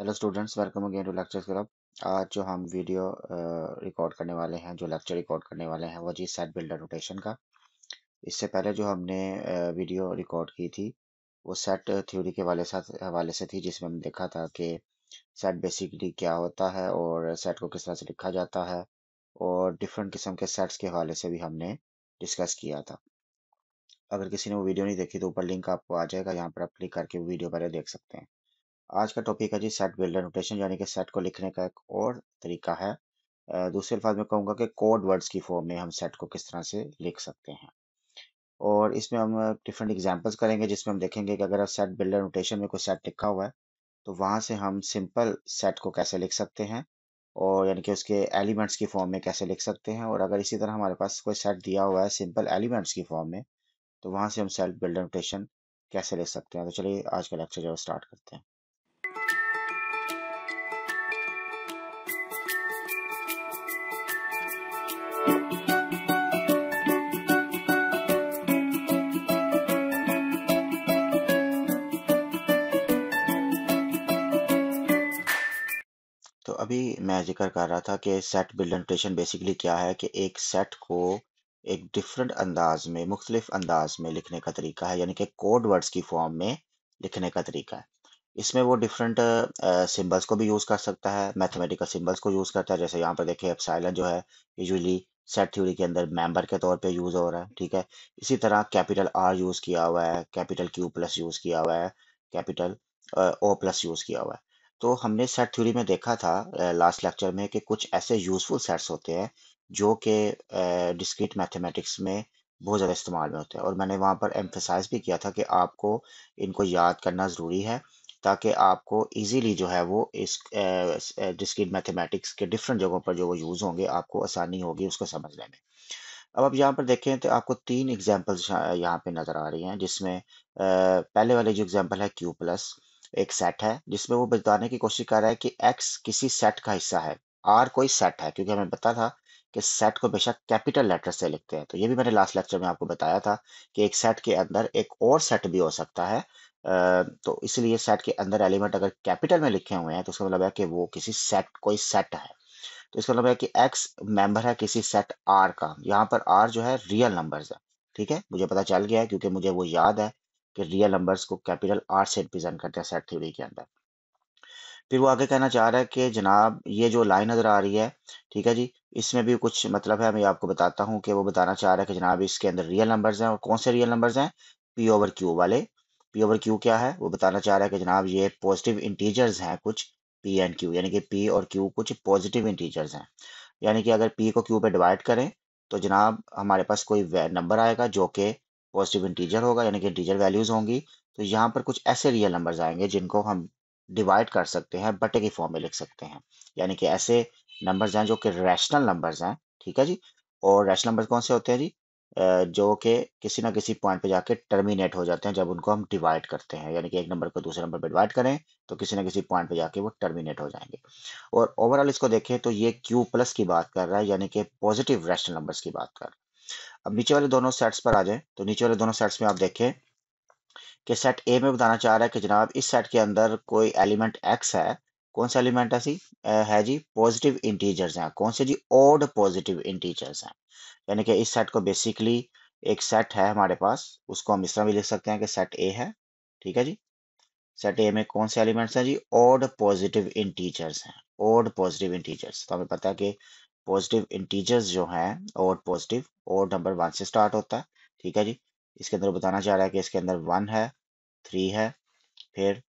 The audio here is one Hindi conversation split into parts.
Hello students welcome again to lecture club आज जो हम वीडियो रिकॉर्ड करने वाले हैं जो लेक्चर रिकॉर्ड करने वाले हैं वो जी सेट बिल्डर रोटेशन का इससे पहले जो हमने वीडियो रिकॉर्ड की थी वो सेट थ्योरी के वाले साथ हवाले से थी जिसमें हमने देखा था कि सेट बेसिकली क्या होता है और सेट को किस तरह से लिखा जाता है और डिफरेंट किस्म के सेट्स के हवाले से भी हमने डिस्कस किया था अगर किसी ने वो वीडियो नहीं देखी तो ऊपर लिंक आपको आ जाएगा यहाँ पर आप क्लिक करके वीडियो पहले देख सकते हैं आज का टॉपिक है जी सेट बिल्डर नोटेशन यानी कि सेट को लिखने का एक और तरीका है दूसरे अल्फाज में कहूँगा कि कोड वर्ड्स की फॉर्म में हम सेट को किस तरह से लिख सकते हैं और इसमें हम डिफरेंट एग्जांपल्स करेंगे जिसमें हम देखेंगे कि अगर आप सेट बिल्डर नोटेशन में कोई सेट लिखा हुआ है तो वहाँ से हम सिंपल सेट को कैसे लिख सकते हैं और यानी कि उसके एलिमेंट्स की फॉर्म में कैसे लिख सकते हैं और अगर इसी तरह हमारे पास कोई सेट दिया हुआ है सिंपल एलिमेंट्स की फॉर्म में तो वहाँ से हम सेट बिल्डर नोटेशन कैसे लिख सकते हैं तो चलिए आज का लेक्चर जो स्टार्ट करते हैं अभी मैं जिक्र कर रहा था कि सेट बिल्ड नोटेशन बेसिकली क्या है कि एक सेट को एक डिफरेंट अंदाज में मुख्तलिफ अंदाज में लिखने का तरीका है यानी कि कोड वर्ड्स की फॉर्म में लिखने का तरीका है इसमें वो डिफरेंट सिंबल्स को भी यूज़ कर सकता है मैथमेटिकल सिंबल्स को यूज़ करता है जैसे यहाँ पर देखिए एप्साइलन जो है यूजली सेट थ्योरी के अंदर मेंबर के तौर पे यूज़ हो रहा है ठीक है इसी तरह कैपिटल आर यूज़ किया हुआ है कैपिटल क्यू प्लस यूज़ किया हुआ है कैपिटल ओ प्लस यूज़ किया हुआ है तो हमने सेट थ्योरी में देखा था लास्ट लेक्चर में कि कुछ ऐसे यूज़फुल सेट्स होते हैं जो कि डिस्क्रीट मैथमेटिक्स में बहुत ज़्यादा इस्तेमाल में होते हैं और मैंने वहाँ पर एम्फेसाइज भी किया था कि आपको इनको याद करना ज़रूरी है ताकि आपको इजीली जो है वो इस डिस्क्रीट मैथमेटिक्स के डिफरेंट जगहों पर जो वो यूज़ होंगे आपको आसानी होगी उसको समझने में अब आप यहाँ पर देखें तो आपको तीन एग्जाम्पल्स यहाँ पर नज़र आ रही हैं जिसमें पहले वाले जो एग्जाम्पल है क्यू प्लस एक सेट है जिसमें वो बताने की कोशिश कर रहा है कि एक्स किसी सेट का हिस्सा है आर कोई सेट है क्योंकि हमें पता था कि सेट को बेशक कैपिटल लेटर से लिखते हैं तो ये भी मैंने लास्ट लेक्चर में आपको बताया था कि एक सेट के अंदर एक और सेट भी हो सकता है तो इसलिए सेट के अंदर एलिमेंट अगर कैपिटल में लिखे हुए हैं तो उसका मतलब है कि वो किसी सेट कोई सेट है तो इसका मतलब है कि एक्स मेंबर है किसी सेट आर का यहाँ पर आर जो है रियल नंबर्स है ठीक है मुझे पता चल गया है क्योंकि मुझे वो याद है कि रियल नंबर्स को कैपिटल आर से रिप्रेजेंट करते हैं सेट थ्योरी के अंदर फिर वो आगे कहना चाह रहा है कि जनाब ये जो लाइन नज़र आ रही है ठीक है जी इसमें भी कुछ मतलब है मैं आपको बताता हूँ कि वो बताना चाह रहा है कि जनाब इसके अंदर रियल नंबर्स हैं और कौन से रियल नंबर्स हैं पी ओवर क्यू वाले पी ओवर क्यू क्या है वो बताना चाह रहा है कि जनाब ये पॉजिटिव इंटीजर्स हैं कुछ पी एंड क्यू यानी कि पी और क्यू कुछ पॉजिटिव इंटीजर्स हैं यानी कि अगर पी को क्यू पे डिवाइड करें तो जनाब हमारे पास कोई नंबर आएगा जो कि पॉजिटिव इंटीजर होगा यानी कि इंटीजर वैल्यूज़ होंगी तो यहाँ पर कुछ ऐसे रियल नंबर्स आएंगे जिनको हम डिवाइड कर सकते हैं बटे की फॉर्म में लिख सकते हैं यानी कि ऐसे नंबर्स हैं जो कि रैशनल नंबर्स हैं ठीक है जी और रैशनल नंबर्स कौन से होते हैं जी जो कि किसी ना किसी पॉइंट पे जाके टर्मिनेट हो जाते हैं जब उनको हम डिवाइड करते हैं यानी कि एक नंबर को दूसरे नंबर पे डिवाइड करें तो किसी ना किसी पॉइंट पे जाके वो टर्मिनेट हो जाएंगे और ओवरऑल इसको देखें तो ये क्यू प्लस की बात कर रहा है यानी कि पॉजिटिव रैशनल नंबर्स की बात कर रहा है अब नीचे वाले दोनों सेट्स पर आ जाएं तो नीचे वाले दोनों सेट्स में आप देखें कि सेट ए में बताना चाह रहा है कि जनाब इस सेट के अंदर कोई एलिमेंट एक्स है कौन सा एलिमेंट ऐसी है जी पॉजिटिव इंटीजर्स हैं कौन से जी ओड पॉजिटिव इंटीजर्स हैं यानी कि इस सेट को बेसिकली एक सेट है हमारे पास उसको हम इस तरह भी लिख सकते हैं कि सेट ए है ठीक है जी सेट ए में कौन से एलिमेंट्स हैं जी ओड पॉजिटिव इंटीजर्स हैं ओड पॉजिटिव इंटीजर्स तो हमें पता है कि पॉजिटिव इंटीजर्स जो हैं और पॉजिटिव और नंबर वन से स्टार्ट होता है ठीक है जी इसके अंदर बताना चाह रहा है कि इसके अंदर वन है थ्री है फिर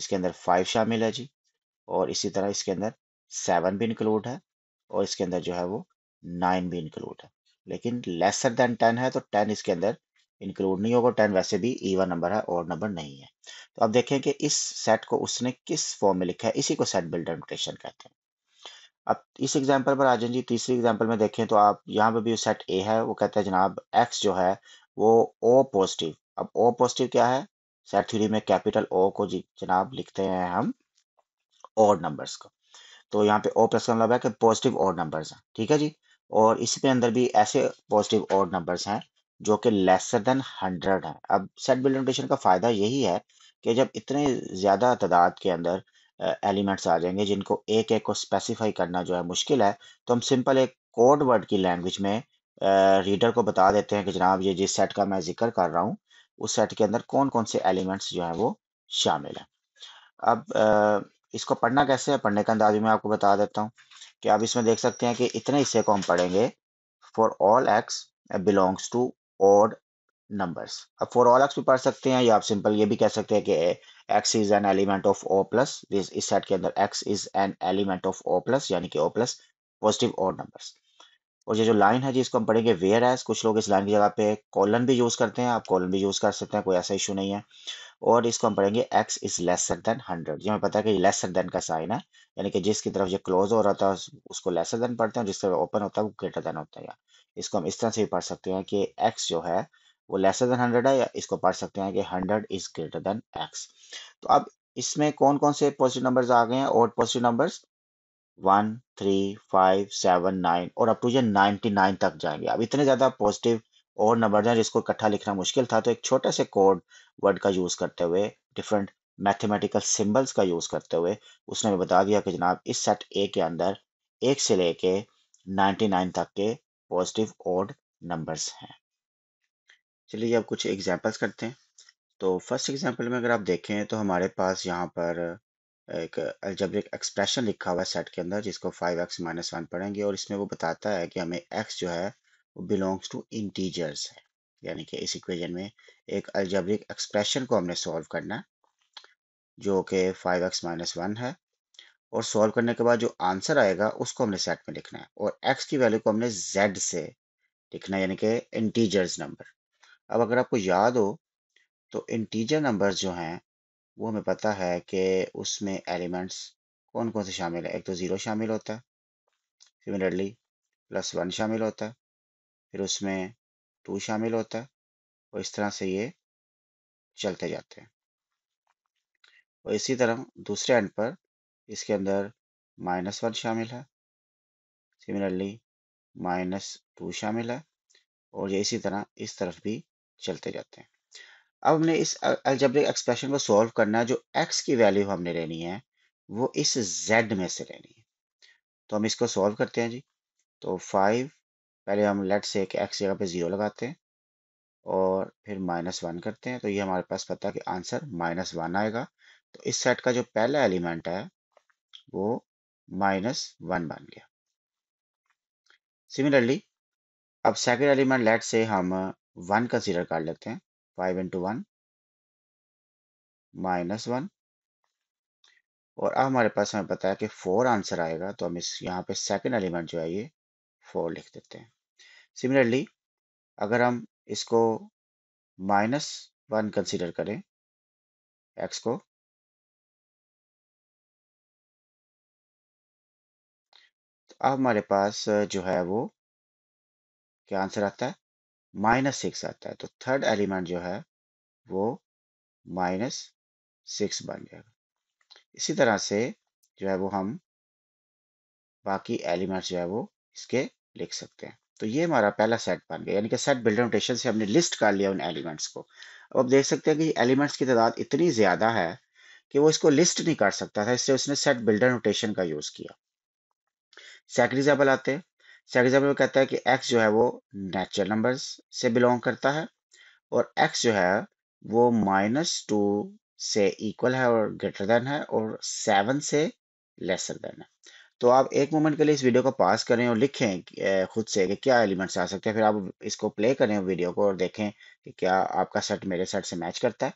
इसके अंदर फाइव शामिल है जी और इसी तरह इसके अंदर सेवन भी इंक्लूड है और इसके अंदर जो है वो नाइन भी इंक्लूड है लेकिन लेसर देन टेन है तो टेन इसके अंदर इंक्लूड नहीं होगा टेन वैसे भी ईवन नंबर है और नंबर नहीं है तो अब देखें कि इस सेट को उसने किस फॉर्म में लिखा है इसी को सेट बिल्डर नोटेशन कहते हैं अब इस एग्जाम्पल पर राजन जी तीसरी एग्जाम्पल में देखें तो आप यहाँ पे भी सेट ए है वो कहता है जनाब एक्स जो है वो ओ पॉजिटिव अब ओ पॉजिटिव क्या है सेट थ्री में कैपिटल ओ को जनाब लिखते हैं हम ऑड नंबर्स को तो यहाँ पे ओ प्लस का मतलब है कि पॉजिटिव ऑड नंबर्स हैं ठीक है जी और इसी के अंदर भी ऐसे पॉजिटिव ऑड नंबर्स हैं जो कि लेसर देन हंड्रेड है अब सेट बिल नोटेशन का फ़ायदा यही है कि जब इतने ज़्यादा तादाद के अंदर एलिमेंट्स आ जाएंगे जिनको एक एक को स्पेसिफाई करना जो है मुश्किल है तो हम सिंपल एक कोड वर्ड की लैंग्वेज में रीडर को बता देते हैं कि जनाब ये जिस सेट का मैं जिक्र कर रहा हूँ उस सेट के अंदर कौन कौन से एलिमेंट्स जो है वो शामिल हैं अब इसको पढ़ना कैसे है पढ़ने का अंदाज मैं आपको बता देता हूँ कि आप इसमें देख सकते हैं कि इतने हिस्से को हम पढ़ेंगे for all x belongs to odd numbers अब फॉर ऑल एक्स भी पढ़ सकते हैं या आप सिंपल ये भी कह सकते हैं कि x is an element of O plus इस सेट के अंदर x is an element of O plus यानी कि ओ प्लस पॉजिटिव और नंबर्स और ये जो लाइन है जी इसको हम पढ़ेंगे वेयर एज कुछ लोग इस लाइन की जगह पे कॉलन भी यूज़ करते हैं आप कॉलन भी यूज़ कर सकते हैं कोई ऐसा इशू नहीं है और इसको हम पढ़ेंगे x is lesser than hundred ये हमें पता है कि लेसर देन का साइन है यानी कि जिसकी तरफ ये क्लोज हो रहा था उसको लेसर देन पढ़ते हैं जिसका ओपन होता है वो ग्रेटर देन होता है इसको हम इस तरह से भी पढ़ सकते हैं कि एक्स जो है वो लेसर देन हंड्रेड है या इसको पढ़ सकते हैं कि hundred is greater than x तो अब इसमें कौन कौन से पॉजिटिव नंबर्स आ गए हैं और positive numbers one three five seven nine और अब टू ये नाइनटी नाइन तक जाएंगे अब इतने ज़्यादा पॉजिटिव और नंबर हैं जिसको इकट्ठा लिखना मुश्किल था तो एक छोटे से कोड वर्ड का यूज़ करते हुए डिफरेंट मैथमेटिकल सिंबल्स का यूज़ करते हुए उसने भी बता दिया कि जनाब इस सेट ए के अंदर एक से लेके नाइनटी नाइन तक के पॉजिटिव ओड नंबर्स हैं चलिए अब कुछ एग्जांपल्स करते हैं तो फर्स्ट एग्जांपल में अगर आप देखें तो हमारे पास यहाँ पर एक अल्जब्रिक एक्सप्रेशन लिखा हुआ है सेट के अंदर जिसको फाइव एक्स माइनस वन पढ़ेंगे और इसमें वो बताता है कि हमें एक्स जो है वो बिलोंग्स टू इंटीजर्स है यानी कि इस इक्वेशन में एक अल्जब्रिक एक्सप्रेशन को हमने सॉल्व करना है जो कि फाइव एक्स माइनस वन है और सॉल्व करने के बाद जो आंसर आएगा उसको हमने सेट में लिखना है और एक्स की वैल्यू को हमने जेड से लिखना है यानी कि इंटीजर्स नंबर अब अगर आपको याद हो तो इंटीजर नंबर्स जो हैं वो हमें पता है कि उसमें एलिमेंट्स कौन कौन से शामिल है एक तो ज़ीरो शामिल होता है सिमिलरली प्लस वन शामिल होता है फिर उसमें टू शामिल होता है और इस तरह से ये चलते जाते हैं और इसी तरह दूसरे एंड पर इसके अंदर माइनस वन शामिल है सिमिलरली माइनस टू शामिल है और ये इसी तरह इस तरफ भी चलते जाते हैं अब हमने इस अलजब्रिक एक्सप्रेशन को सॉल्व करना है जो एक्स की वैल्यू हमने लेनी है वो इस जेड में से लेनी है तो हम इसको सॉल्व करते हैं जी तो फाइव पहले हम लेट से एक एक्स जगह पे ज़ीरो लगाते हैं और फिर माइनस वन करते हैं तो ये हमारे पास पता है कि आंसर माइनस वन आएगा तो इस सेट का जो पहला एलिमेंट है वो माइनस वन बन गया सिमिलरली अब सेकेंड एलिमेंट लेट से हम वन का सीरियल काट लेते हैं five into one minus one और अब हमारे पास हमें पता है कि फोर आंसर आएगा तो हम इस यहाँ पे सेकंड एलिमेंट जो है ये फोर लिख देते हैं सिमिलरली अगर हम इसको माइनस वन कंसिडर करें एक्स को तो अब हमारे पास जो है वो क्या आंसर आता है माइनस सिक्स आता है तो थर्ड एलिमेंट जो है वो माइनस सिक्स बन जाएगा इसी तरह से जो है वो हम बाकी एलिमेंट्स जो है वो इसके लिख सकते हैं तो ये हमारा पहला सेट बन गया यानी कि सेट बिल्डर नोटेशन से हमने लिस्ट कर लिया उन एलिमेंट्स को अब आप देख सकते हैं कि एलिमेंट्स की तादाद इतनी ज़्यादा है कि वो इसको लिस्ट नहीं कर सकता था इससे उसने सेट बिल्डर नोटेशन का यूज़ किया सेकंड रिजेबल आते हैं सेकंड एग्जाम्पल में कहता है कि एक्स जो है वो नेचुरल नंबर से बिलोंग करता है और एक्स जो है वो माइनस टू से इक्वल है और ग्रेटर देन है और सेवन से लेसर देन है तो आप एक मोमेंट के लिए इस वीडियो को पास करें और लिखें खुद से कि क्या एलिमेंट्स आ सकते हैं फिर आप इसको प्ले करें वीडियो को और देखें कि क्या आपका सेट मेरे सेट से मैच करता है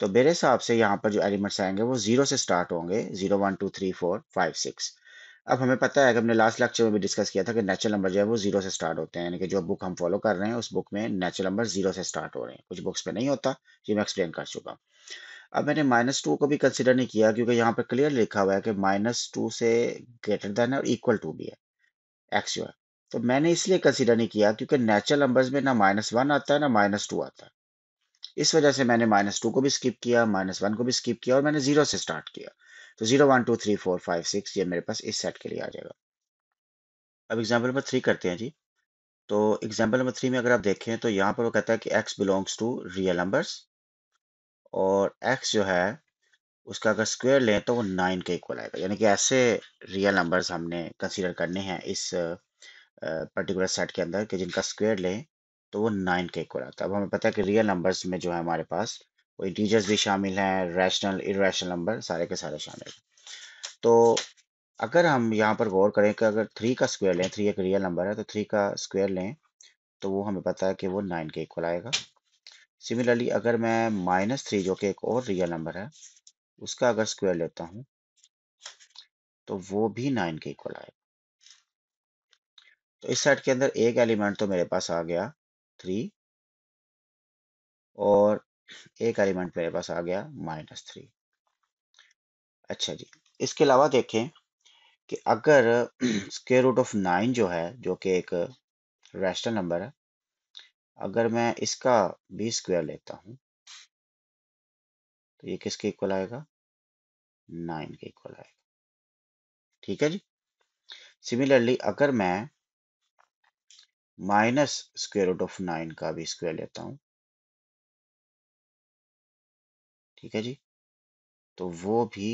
तो मेरे हिसाब से यहाँ पर जो एलिमेंट्स आएंगे वो जीरो से स्टार्ट होंगे zero one two three four five six अब हमें पता है कि हमने लास्ट लेक्चर में भी डिस्कस किया था कि नेचुरल नंबर जो है वो जीरो से स्टार्ट होते हैं यानी कि जो बुक हम फॉलो कर रहे हैं उस बुक में नेचुरल नंबर जीरो से स्टार्ट हो रहे हैं कुछ बुक्स पे नहीं होता ये मैं एक्सप्लेन कर चुका अब मैंने माइनस टू को भी कंसिडर नहीं किया क्योंकि यहाँ पर क्लियर लिखा हुआ है कि माइनस टू से ग्रेटर देन है और इक्वल टू भी है एक्स जो है तो मैंने इसलिए कंसिडर नहीं किया क्योंकि नेचुरल नंबर्स में ना माइनस वन आता है ना माइनस टू आता है इस वजह से मैंने माइनस टू को भी स्किप किया माइनस वन को भी स्किप किया और मैंने जीरो से स्टार्ट किया तो zero one two three four five six ये मेरे पास इस सेट के लिए आ जाएगा अब एग्जाम्पल नंबर थ्री करते हैं जी तो एग्जाम्पल नंबर थ्री में अगर आप देखें तो यहाँ पर वो कहता है कि x belongs to real numbers और एक्स जो है उसका अगर स्क्वेयर लें तो वो नाइन के इक्वल आएगा यानी कि ऐसे रियल नंबर्स हमने कंसिडर करने हैं इस पर्टिकुलर सेट के अंदर कि जिनका स्क्वेयर लें तो वो नाइन के इक्वल आता है तो अब हमें पता है कि रियल नंबर्स में जो है हमारे पास वो इंटीजर्स भी शामिल हैं रैशनल इरेशनल नंबर सारे के सारे शामिल हैं तो अगर हम यहाँ पर गौर करें कि अगर थ्री का स्क्वायर लें थ्री एक रियल नंबर है तो थ्री का स्क्वायर लें तो वो हमें पता है कि वो नाइन के इक्वल आएगा सिमिलरली अगर मैं माइनस थ्री जो कि एक और रियल नंबर है उसका अगर स्क्वायर लेता हूँ तो वो भी नाइन के इक्वल आएगा तो इस सेट के अंदर एक एलिमेंट तो मेरे पास आ गया थ्री और एक एलिमेंट मेरे पास आ गया माइनस थ्री अच्छा जी इसके अलावा देखें कि अगर स्केयर रूट ऑफ नाइन जो है जो कि एक रैशनल नंबर है अगर मैं इसका बी स्क्वायर लेता हूं तो ये किसके इक्वल आएगा नाइन के इक्वल आएगा ठीक है जी सिमिलरली अगर मैं minus square root of nine का भी स्क्वेयर लेता हूं ठीक है जी तो वो भी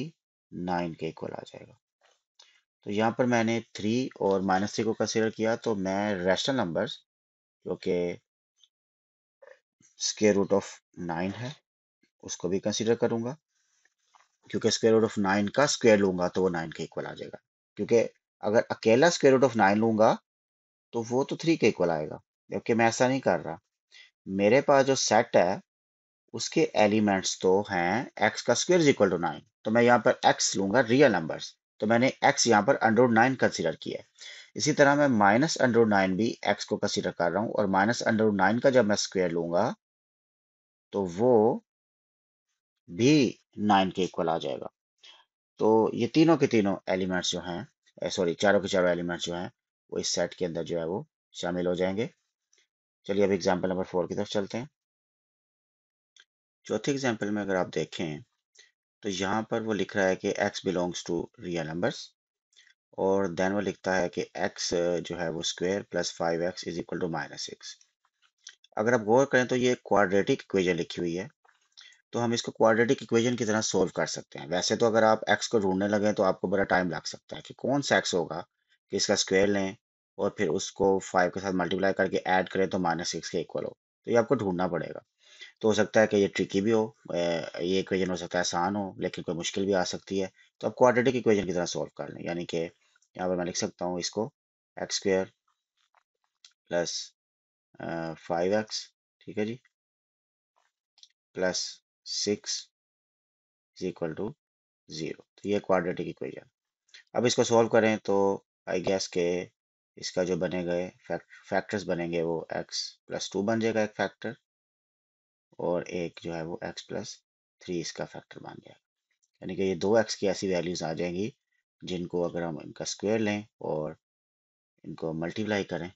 नाइन के इक्वल आ जाएगा तो यहां पर मैंने थ्री और माइनस थ्री को कंसिडर किया तो मैं रैशनल नंबर्स जो कि स्क्वेयर रूट ऑफ नाइन है उसको भी कंसिडर करूंगा क्योंकि स्क्वेयर रूट ऑफ नाइन का स्क्वेयर लूंगा तो वो नाइन के इक्वल आ जाएगा क्योंकि अगर अकेला स्क्वेयर रूट ऑफ नाइन लूंगा तो वो तो थ्री के इक्वल आएगा जबकि मैं ऐसा नहीं कर रहा मेरे पास जो सेट है उसके एलिमेंट्स तो हैं एक्स का स्क्वेयर इक्वल टू नाइन तो मैं यहाँ पर एक्स लूंगा रियल नंबर्स तो मैंने एक्स यहाँ पर अंडर नाइन कंसिडर किया इसी तरह मैं माइनस अंडर नाइन भी एक्स को कंसिडर कर रहा हूँ और माइनस अंडर नाइन का जब मैं स्क्वेयर लूंगा तो वो भी नाइन के इक्वल आ जाएगा तो ये तीनों के तीनों एलिमेंट्स जो हैं सॉरी eh, चारों के चारों एलिमेंट्स जो हैं वो इस सेट के अंदर जो है वो शामिल हो जाएंगे चलिए अब एग्जाम्पल नंबर फोर की तरफ चलते हैं चौथे एग्जाम्पल में अगर आप देखें तो यहाँ पर वो लिख रहा है कि x belongs to real numbers और देन वो लिखता है कि x जो है वो square plus five x is equal to minus x अगर आप गौर करें तो ये क्वाड्रेटिक इक्वेजन लिखी हुई है तो हम इसको क्वाड्रेटिक इक्वेजन की तरह सोल्व कर सकते हैं वैसे तो अगर आप एक्स को ढूंढने लगे तो आपको बड़ा टाइम लग सकता है कि कौन सा एक्स होगा कि इसका स्क्वायर लें और फिर उसको फाइव के साथ मल्टीप्लाई करके ऐड करें तो माइनस सिक्स के इक्वल हो तो ये आपको ढूंढना पड़ेगा तो हो सकता है कि ये ट्रिकी भी हो ये इक्वेशन हो सकता है आसान हो लेकिन कोई मुश्किल भी आ सकती है तो आप क्वाड्रेटिक इक्वेशन की तरह सॉल्व कर लें यानी कि यहाँ पर मैं लिख सकता हूँ इसको x square plus five x ठीक है जी plus six is equal to zero तो ये क्वाड्रेटिक इक्वेशन अब इसको सॉल्व करें तो आई गैस के इसका जो बनेगा फैक्टर्स बनेंगे वो x प्लस टू बन जाएगा एक फैक्टर और एक जो है वो x प्लस थ्री इसका फैक्टर बन जाएगा यानी कि ये दो एक्स की ऐसी वैल्यूज़ आ जाएंगी जिनको अगर हम इनका स्क्वायर लें और इनको मल्टीप्लाई करें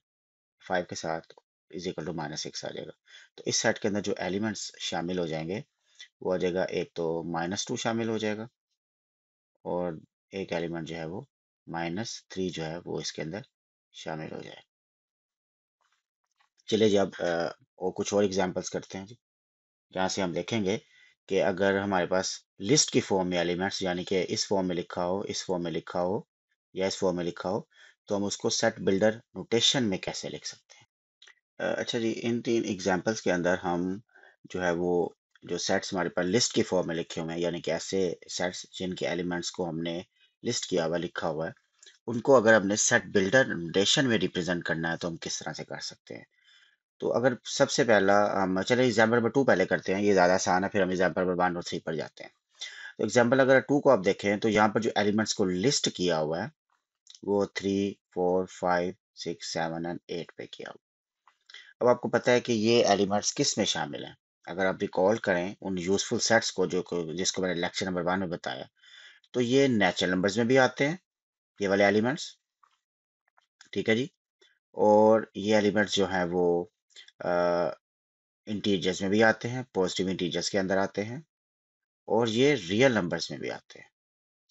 फाइव के साथ इज टू माइनस सिक्स आ जाएगा तो इस सेट के अंदर जो एलिमेंट्स शामिल हो जाएंगे वो आ जाएगा एक तो माइनस टू शामिल हो जाएगा और एक एलिमेंट जो है वो माइनस थ्री जो है वो इसके अंदर शामिल हो जाए चलिए जी अब और कुछ और एग्जांपल्स करते हैं जी जहाँ से हम देखेंगे कि अगर हमारे पास लिस्ट की फॉर्म में एलिमेंट्स यानी कि इस फॉर्म में लिखा हो इस फॉर्म में लिखा हो या इस फॉर्म में लिखा हो तो हम उसको सेट बिल्डर नोटेशन में कैसे लिख सकते हैं अच्छा जी इन तीन एग्जाम्पल्स के अंदर हम जो है वो जो सेट्स हमारे पास लिस्ट की फॉर्म में लिखे हुए हैं यानी कि ऐसे सेट्स जिनके एलिमेंट्स को हमने लिस्ट किया हुआ लिखा हुआ है उनको अगर हमने सेट बिल्डर रिलेशन में रिप्रेजेंट करना है तो हम किस तरह से कर सकते हैं तो अगर सबसे पहला हम चले एग्जाम्पल नंबर टू पहले करते हैं ये ज़्यादा आसान है फिर हम एग्जाम्पल नंबर वन और थ्री पर जाते हैं तो एग्जाम्पल अगर टू को आप देखें तो यहाँ पर जो एलिमेंट्स को लिस्ट किया हुआ है वो three four five six seven and eight पे किया हुआ अब आपको पता है कि ये एलिमेंट्स किस में शामिल हैं अगर आप रिकॉल करें उन यूजफुल सेट्स को जो जिसको मैंने लेक्चर नंबर वन में बताया तो ये नेचुरल नंबर्स में भी आते हैं ये वाले एलिमेंट्स ठीक है जी और ये एलिमेंट्स जो हैं वो इंटीजर्स में भी आते हैं पॉजिटिव इंटीजर्स के अंदर आते हैं और ये रियल नंबर्स में भी आते हैं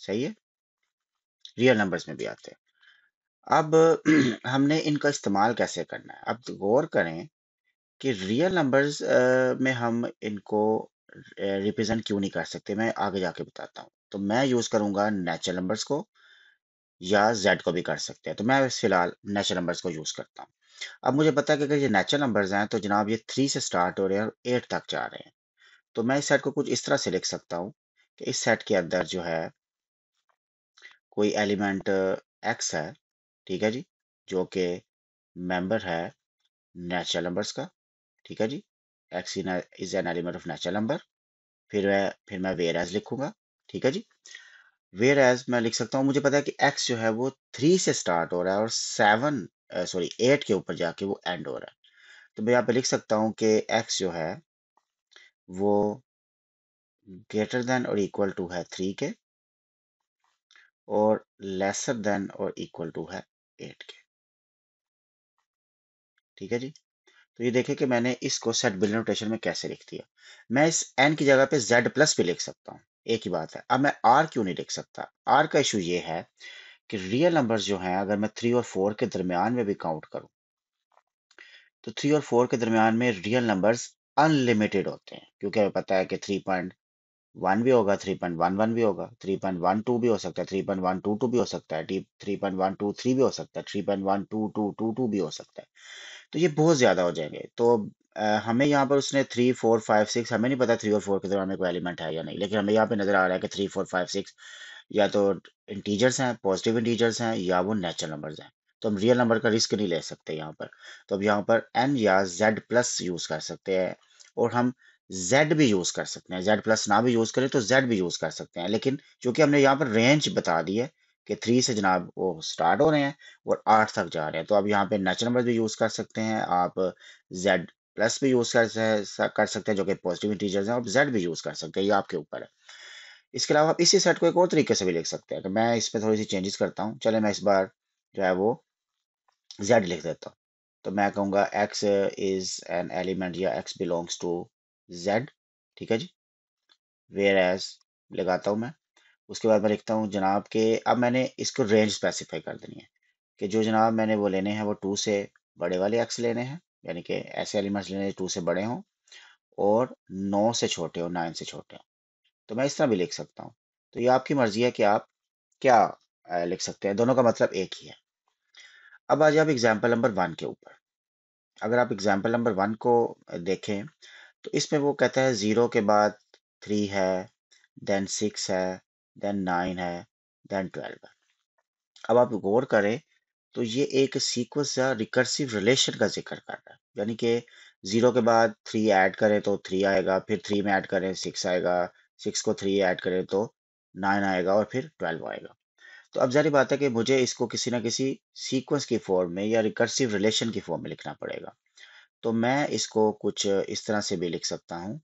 सही है रियल नंबर्स में भी आते हैं अब हमने इनका इस्तेमाल कैसे करना है अब गौर करें कि रियल नंबर्स में हम इनको रिप्रेजेंट क्यों नहीं कर सकते मैं आगे जाके बताता हूँ तो मैं यूज़ करूँगा नेचुरल नंबर्स को या जेड को भी कर सकते हैं तो मैं फिलहाल नेचुरल नंबर्स को यूज़ करता हूँ अब मुझे पता है कि अगर ये नेचुरल नंबर्स हैं तो जनाब ये थ्री से स्टार्ट हो रहे हैं और एट तक जा रहे हैं तो मैं इस सेट को कुछ इस तरह से लिख सकता हूँ कि इस सेट के अंदर जो है कोई एलिमेंट एक्स है ठीक है जी जो कि मेंबर है नेचुरल नंबर्स का ठीक है जी x is an element of natural number फिर मैं फिर मैं वेयर एज लिखूंगा ठीक है जी वेयर एज मैं लिख सकता हूँ मुझे पता है कि एक्स जो है वो थ्री से स्टार्ट हो रहा है और सेवन सॉरी एट के ऊपर जाके वो एंड हो रहा है तो मैं यहाँ पे लिख सकता हूँ कि एक्स जो है वो ग्रेटर देन और इक्वल टू है थ्री के और लेसर देन और इक्वल टू है एट के ठीक है जी तो ये देखे कि मैंने इसको सेट बिल नोटेशन में कैसे लिख दिया मैं इस एन की जगह पे जेड प्लस भी लिख सकता हूँ एक ही बात है। अब मैं आर क्यों नहीं लिख सकता? आर का इश्यू ये है कि रियल नंबर्स जो हैं अगर मैं थ्री और फोर के दरमियान में भी काउंट करूं तो थ्री और फोर के दरमियान में रियल नंबर्स अनलिमिटेड होते हैं क्योंकि हमें पता है कि थ्री पॉइंट वन भी होगा, वन भी होगा, टू भी हो सकता है, टू भी हो सकता है, टू थ्री भी हो सकता है, टू भी हो सकता है। तो ये बहुत ज़्यादा हो जाएंगे तो आ, हमें यहाँ पर उसने थ्री फोर फाइव सिक्स हमें नहीं पता थ्री और फोर के दौरान कोई एलिमेंट है या नहीं। लेकिन हमें यहाँ पे नज़र आ रहा है कि थ्री फोर फाइव सिक्स या तो इंटीजर्स हैं, पॉज़िटिव इंटीजर्स हैं या वो नेचुरल नंबर्स हैं। तो हम रियल नंबर का रिस्क नहीं ले सकते यहाँ पर। तो अब यहाँ पर एन या जेड प्लस यूज़ कर सकते हैं और हम z भी यूज़ कर सकते हैं। z प्लस ना भी यूज़ करें तो z भी यूज़ कर सकते हैं। लेकिन चूंकि हमने यहाँ पर रेंज बता दी है कि थ्री से जनाब वो स्टार्ट हो रहे हैं और आठ तक जा रहे हैं तो आप यहाँ पे नेचुरल नंबर भी यूज़ कर सकते हैं आप जेड प्लस भी यूज़ कर कर सकते हैं जो कि पॉजिटिव इंटीजर्स हैं और जेड भी यूज़ कर सकते हैं ये आपके ऊपर है इसके अलावा आप इसी सेट को एक और तरीके से भी लिख सकते हैं कि तो मैं इस पर थोड़ी सी चेंजेस करता हूँ चले मैं इस बार जो है वो जेड लिख देता हूँ तो मैं कहूँगा एक्स इज़ एन एलिमेंट या एक्स बिलोंग्स टू जेड ठीक है जी वेयर एज लगाता हूँ मैं उसके बाद मैं लिखता हूँ जनाब के अब मैंने इसको रेंज स्पेसिफाई कर देनी है कि जो जनाब मैंने वो लेने हैं वो टू से बड़े वाले एक्स लेने हैं यानी कि ऐसे एलिमेंट्स लेने टू से बड़े हों और नौ से छोटे हों नाइन से छोटे हों तो मैं इस तरह भी लिख सकता हूँ तो ये आपकी मर्जी है कि आप क्या लिख सकते हैं दोनों का मतलब एक ही है अब आ जाए आप एग्जाम्पल नंबर वन के ऊपर अगर आप एग्जाम्पल नंबर वन को देखें तो इसमें वो कहता है ज़ीरो के बाद थ्री है देन सिक्स है देन नाइन है देन ट्वेल्व है अब आप गौर करें तो ये एक सीक्वेंस या रिकर्सिव रिलेशन का जिक्र कर रहा है यानी कि जीरो के बाद थ्री ऐड करें तो थ्री आएगा फिर थ्री में ऐड करें सिक्स आएगा सिक्स को थ्री ऐड करें तो नाइन आएगा और फिर ट्वेल्व आएगा तो अब जारी बात है कि मुझे इसको किसी ना किसी सीक्वेंस की फॉर्म में या रिकर्सिव रिलेशन की फॉर्म में लिखना पड़ेगा तो मैं इसको कुछ इस तरह से भी लिख सकता हूँ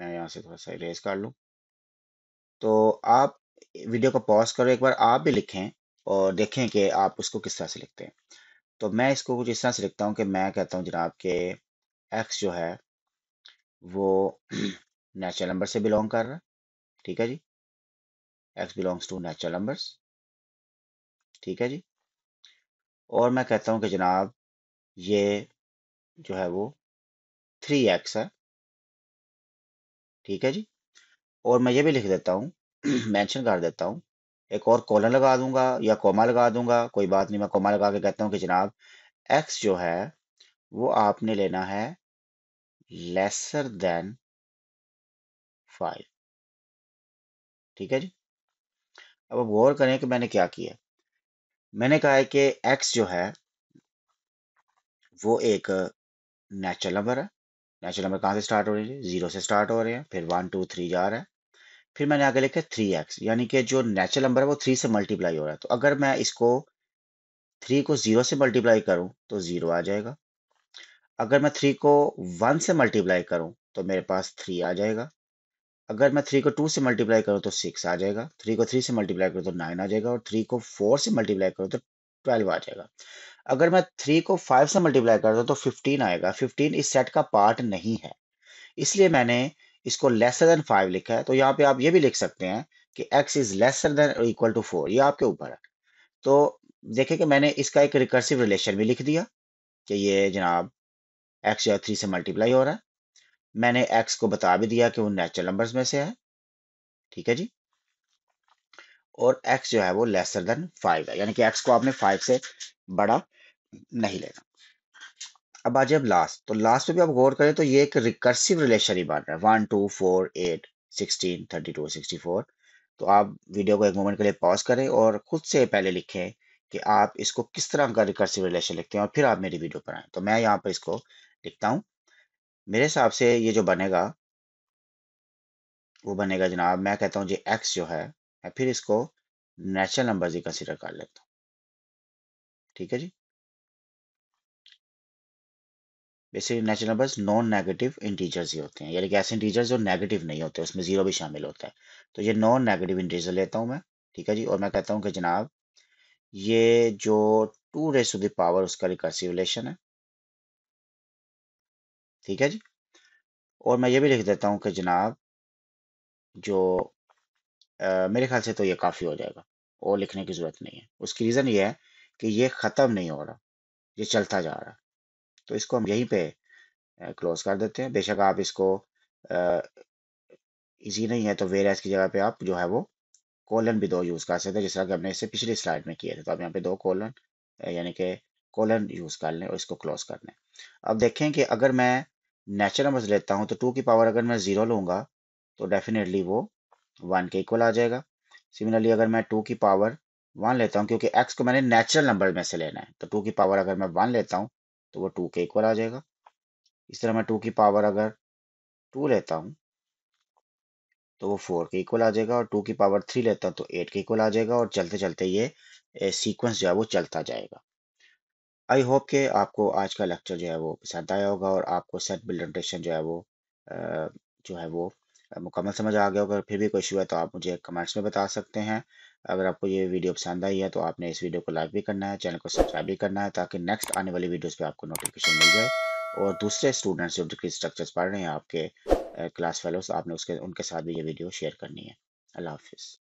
मैं यहाँ से थोड़ा सा इरेज कर लूँ तो आप वीडियो को पॉज करो एक बार आप भी लिखें और देखें कि आप उसको किस तरह से लिखते हैं तो मैं इसको कुछ इस तरह से लिखता हूँ कि मैं कहता हूँ जनाब के एक्स जो है वो नेचुरल नंबर से बिलोंग कर रहा है ठीक है जी x belongs to natural numbers ठीक है जी और मैं कहता हूँ कि जनाब ये जो है वो थ्री एक्स है ठीक है जी और मैं ये भी लिख देता हूँ मेंशन कर देता हूँ एक और कॉलन लगा दूंगा या कोमा लगा दूंगा कोई बात नहीं मैं कोमा लगा के कहता हूँ कि जनाब एक्स जो है वो आपने लेना है लेसर देन फाइव ठीक है जी अब अब गौर करें कि मैंने क्या किया मैंने कहा है कि एक्स जो है वो एक नेचुरल नंबर है नेचुरल नंबर कहाँ से स्टार्ट हो रही है जीरो से स्टार्ट हो रहे हैं फिर वन टू थ्री जा रहा है फिर मैंने आगे लिखा थ्री एक्स यानी कि जो नेचुरल नंबर है वो थ्री से मल्टीप्लाई हो रहा है तो अगर मैं इसको थ्री को जीरो से मल्टीप्लाई करूँ तो जीरो आ जाएगा अगर मैं थ्री को वन से मल्टीप्लाई करूँ तो मेरे पास थ्री आ जाएगा अगर मैं थ्री को टू से मल्टीप्लाई करूँ तो सिक्स आ जाएगा थ्री को थ्री से मल्टीप्लाई करूँ तो नाइन आ जाएगा और थ्री को फोर से मल्टीप्लाई करूँ तो ट्वेल्व आ जाएगा अगर मैं थ्री को फाइव से मल्टीप्लाई कर दूँ तो फिफ्टीन आएगा फिफ्टीन इस सेट का पार्ट नहीं है इसलिए मैंने इसको लेसर देन फाइव लिखा है तो यहाँ पे आप ये भी लिख सकते हैं कि एक्स इज लेसर देन और इक्वल टू फोर ये आपके ऊपर है तो देखें कि मैंने इसका एक रिकर्सिव रिलेशन भी लिख दिया कि ये जनाब एक्स या थ्री से मल्टीप्लाई हो रहा है मैंने एक्स को बता भी दिया कि वो नेचुरल नंबर्स में से है ठीक है जी और एक्स जो है वो लेसर देन फाइव है यानी कि एक्स को आपने फाइव से बड़ा नहीं लेना अब आ जाए लास्ट तो लास्ट पे भी आप गौर करें तो ये एक रिकर्सिव रिलेशन ही बन रहा है one two four eight sixteen thirty two sixty four तो आप वीडियो को एक मोमेंट के लिए पॉज करें और खुद से पहले लिखें कि आप इसको किस तरह का रिकर्सिव रिलेशन लिखते हैं और फिर आप मेरी वीडियो पर आए तो मैं यहाँ पर इसको लिखता हूँ मेरे हिसाब से ये जो बनेगा वो बनेगा जनाब मैं कहता हूँ जी एक्स जो है मैं फिर इसको नेचुरल नंबर ही कंसिडर कर लेता हूँ ठीक है जी basically natural numbers non negative integers ही होते हैं यानी कि ऐसे इंटीजर्स जो नेगेटिव नहीं होते उसमें जीरो भी शामिल होता है तो ये नॉन नेगेटिव इंटीजर लेता हूँ मैं ठीक है जी और मैं कहता हूँ कि जनाब ये जो टू रेस टू दावर उसका रिकर्सिव रिलेशन है ठीक है जी और मैं ये भी लिख देता हूँ कि जनाब जो आ, मेरे ख्याल से तो ये काफ़ी हो जाएगा और लिखने की ज़रूरत नहीं है उसकी रीज़न ये है कि ये ख़त्म नहीं हो रहा ये चलता जा रहा तो इसको हम यहीं पे क्लोज कर देते हैं बेशक आप इसको इजी नहीं है तो वेरियस की जगह पे आप जो है वो कोलन भी दो यूज़ कर सकते हैं जिस तरह कि हमने इसे पिछली स्लाइड में किए थे तो आप यहाँ पे दो कोलन यानी कि कोलन यूज़ कर लें और इसको क्लोज कर लें अब देखें कि अगर मैं नेचुरल नंबर्स लेता हूँ तो टू की पावर अगर मैं ज़ीरो लूँगा तो डेफिनेटली वो वन के इक्वल आ जाएगा सिमिलरली अगर मैं टू की पावर वन लेता हूँ क्योंकि एक्स को मैंने नेचुरल नंबर में से लेना है तो टू की पावर अगर मैं वन लेता हूँ तो वो टू के इक्वल आ जाएगा इस तरह मैं टू की पावर अगर टू लेता हूँ तो वो फोर के इक्वल आ जाएगा और टू की पावर थ्री लेता हूँ तो एट के इक्वल आ जाएगा और चलते चलते ये सीक्वेंस जो है वो चलता जाएगा आई होप के आपको आज का लेक्चर जो है वो पसंद आया होगा और आपको सेट बिल्डेशन जो है वो जो है वो मुकम्मल समझ आ गया होगा फिर भी कोई इशू है तो आप मुझे कमेंट्स में बता सकते हैं अगर आपको ये वीडियो पसंद आई है तो आपने इस वीडियो को लाइक भी करना है चैनल को सब्सक्राइब भी करना है ताकि नेक्स्ट आने वाली वीडियोस पे आपको नोटिफिकेशन मिल जाए और दूसरे स्टूडेंट्स जो डिग्री स्ट्रक्चर्स पढ़ रहे हैं आपके क्लास फेलोज आपने उसके उनके साथ भी ये वीडियो शेयर करनी है अल्लाह हाफिज़